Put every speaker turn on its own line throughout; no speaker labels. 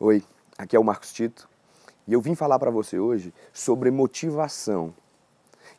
Oi, aqui é o Marcos Tito e eu vim falar para você hoje sobre motivação.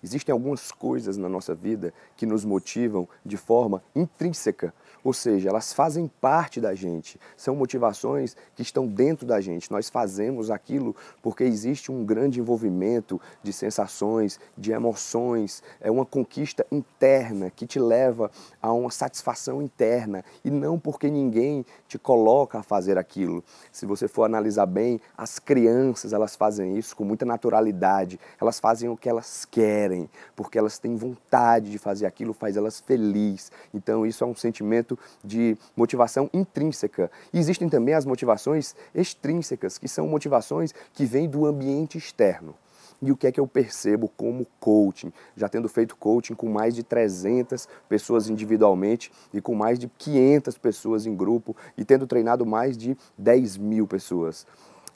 Existem algumas coisas na nossa vida que nos motivam de forma intrínseca, ou seja, elas fazem parte da gente, são motivações que estão dentro da gente. Nós fazemos aquilo porque existe um grande envolvimento de sensações, de emoções, é uma conquista interna que te leva a uma satisfação interna e não porque ninguém te coloca a fazer aquilo. Se você for analisar bem, as crianças elas fazem isso com muita naturalidade, elas fazem o que elas querem querem, porque elas têm vontade de fazer aquilo, faz elas felizes. Então, isso é um sentimento de motivação intrínseca. E existem também as motivações extrínsecas, que são motivações que vêm do ambiente externo. E o que é que eu percebo como coaching? Já tendo feito coaching com mais de 300 pessoas individualmente e com mais de 500 pessoas em grupo e tendo treinado mais de 10 mil pessoas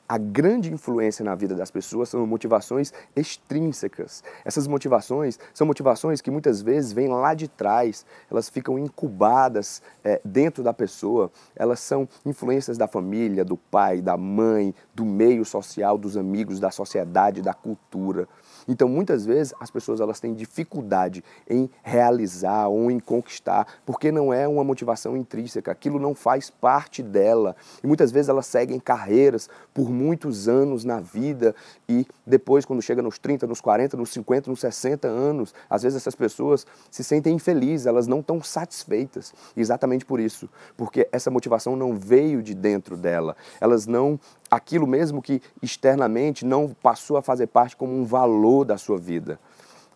a grande influência na vida das pessoas são motivações extrínsecas. Essas motivações são motivações que muitas vezes vêm lá de trás, elas ficam incubadas é, dentro da pessoa, elas são influências da família, do pai, da mãe, do meio social, dos amigos, da sociedade, da cultura. Então, muitas vezes as pessoas elas têm dificuldade em realizar ou em conquistar, porque não é uma motivação intrínseca, aquilo não faz parte dela. E muitas vezes elas seguem carreiras por muitos anos na vida e depois quando chega nos 30, nos 40, nos 50, nos 60 anos, às vezes essas pessoas se sentem infelizes, elas não estão satisfeitas. Exatamente por isso, porque essa motivação não veio de dentro dela. Elas não aquilo mesmo que externamente não passou a fazer parte como um valor toda a sua vida.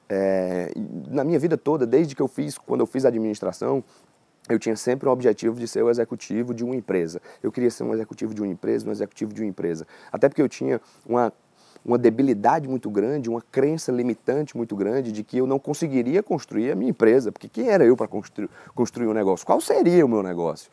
É, na minha vida toda, desde que eu fiz, quando eu fiz administração, eu tinha sempre o objetivo de ser o executivo de uma empresa. Eu queria ser um executivo de uma empresa, um executivo de uma empresa. Até porque eu tinha uma, uma debilidade muito grande, uma crença limitante muito grande de que eu não conseguiria construir a minha empresa. Porque quem era eu para construir, construir um negócio? Qual seria o meu negócio?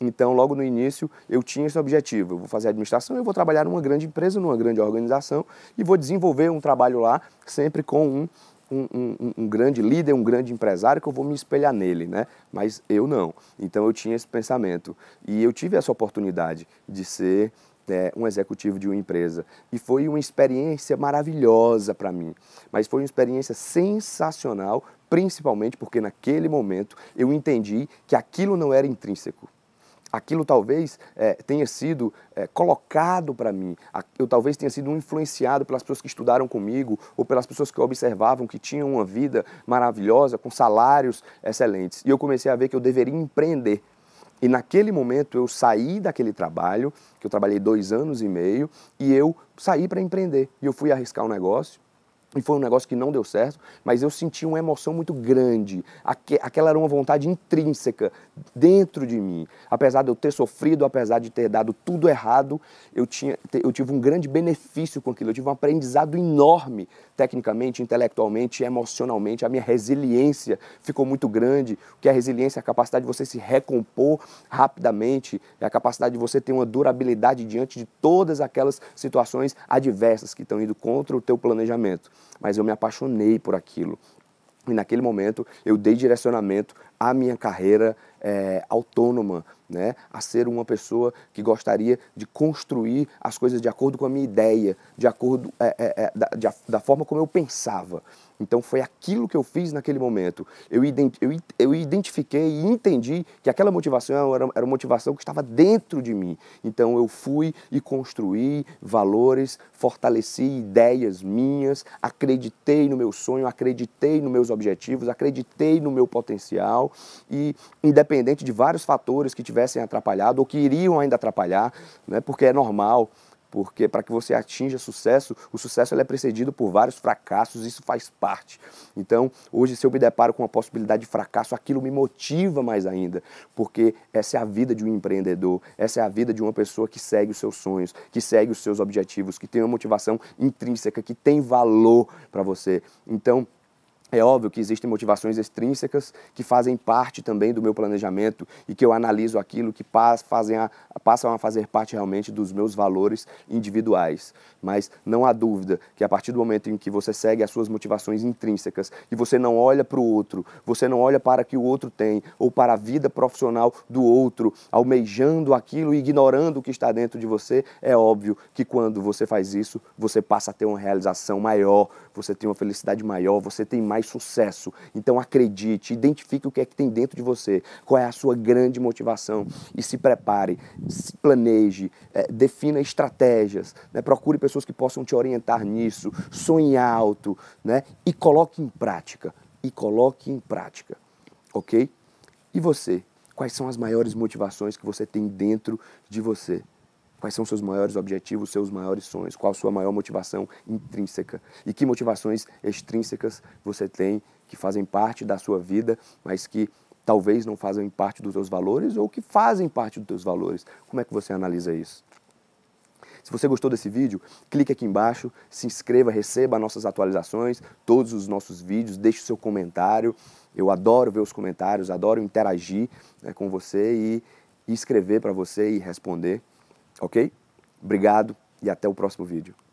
Então, logo no início, eu tinha esse objetivo. Eu vou fazer administração, eu vou trabalhar numa grande empresa, numa grande organização e vou desenvolver um trabalho lá, sempre com um, um, um, um grande líder, um grande empresário que eu vou me espelhar nele, né? Mas eu não. Então, eu tinha esse pensamento. E eu tive essa oportunidade de ser é, um executivo de uma empresa. E foi uma experiência maravilhosa para mim, mas foi uma experiência sensacional, principalmente porque naquele momento eu entendi que aquilo não era intrínseco aquilo talvez é, tenha sido é, colocado para mim, eu talvez tenha sido influenciado pelas pessoas que estudaram comigo ou pelas pessoas que observavam que tinham uma vida maravilhosa, com salários excelentes. E eu comecei a ver que eu deveria empreender. E naquele momento eu saí daquele trabalho, que eu trabalhei dois anos e meio, e eu saí para empreender. E eu fui arriscar um negócio, e foi um negócio que não deu certo, mas eu senti uma emoção muito grande. Aque, aquela era uma vontade intrínseca dentro de mim. Apesar de eu ter sofrido, apesar de ter dado tudo errado, eu, tinha, eu tive um grande benefício com aquilo. Eu tive um aprendizado enorme, tecnicamente, intelectualmente, emocionalmente. A minha resiliência ficou muito grande. O que é resiliência? É a capacidade de você se recompor rapidamente, é a capacidade de você ter uma durabilidade diante de todas aquelas situações adversas que estão indo contra o teu planejamento mas eu me apaixonei por aquilo. E naquele momento eu dei direcionamento à minha carreira é, autônoma, né? a ser uma pessoa que gostaria de construir as coisas de acordo com a minha ideia, de acordo é, é, é da, de, da forma como eu pensava. Então foi aquilo que eu fiz naquele momento. Eu, ident, eu, eu identifiquei e entendi que aquela motivação era, era uma motivação que estava dentro de mim. Então eu fui e construí valores, fortaleci ideias minhas, acreditei no meu sonho, acreditei nos meus objetivos, acreditei no meu potencial e independente independente de vários fatores que tivessem atrapalhado ou que iriam ainda atrapalhar, né, porque é normal, porque para que você atinja sucesso, o sucesso é precedido por vários fracassos, isso faz parte. Então, hoje, se eu me deparo com a possibilidade de fracasso, aquilo me motiva mais ainda, porque essa é a vida de um empreendedor, essa é a vida de uma pessoa que segue os seus sonhos, que segue os seus objetivos, que tem uma motivação intrínseca, que tem valor para você. Então, é óbvio que existem motivações extrínsecas que fazem parte também do meu planejamento e que eu analiso aquilo que fazem a, passam a fazer parte realmente dos meus valores individuais. Mas não há dúvida que a partir do momento em que você segue as suas motivações intrínsecas e você não olha para o outro, você não olha para o que o outro tem ou para a vida profissional do outro, almejando aquilo e ignorando o que está dentro de você, é óbvio que quando você faz isso, você passa a ter uma realização maior, você tem uma felicidade maior, você tem mais mais sucesso. Então acredite, identifique o que é que tem dentro de você, qual é a sua grande motivação e se prepare, se planeje, é, defina estratégias, né? procure pessoas que possam te orientar nisso, sonhe alto né? e coloque em prática. E coloque em prática, ok? E você? Quais são as maiores motivações que você tem dentro de você? Quais são seus maiores objetivos, seus maiores sonhos? Qual a sua maior motivação intrínseca? E que motivações extrínsecas você tem que fazem parte da sua vida, mas que talvez não fazem parte dos seus valores ou que fazem parte dos seus valores? Como é que você analisa isso? Se você gostou desse vídeo, clique aqui embaixo, se inscreva, receba nossas atualizações, todos os nossos vídeos, deixe seu comentário. Eu adoro ver os comentários, adoro interagir né, com você e, e escrever para você e responder. Ok? Obrigado e até o próximo vídeo.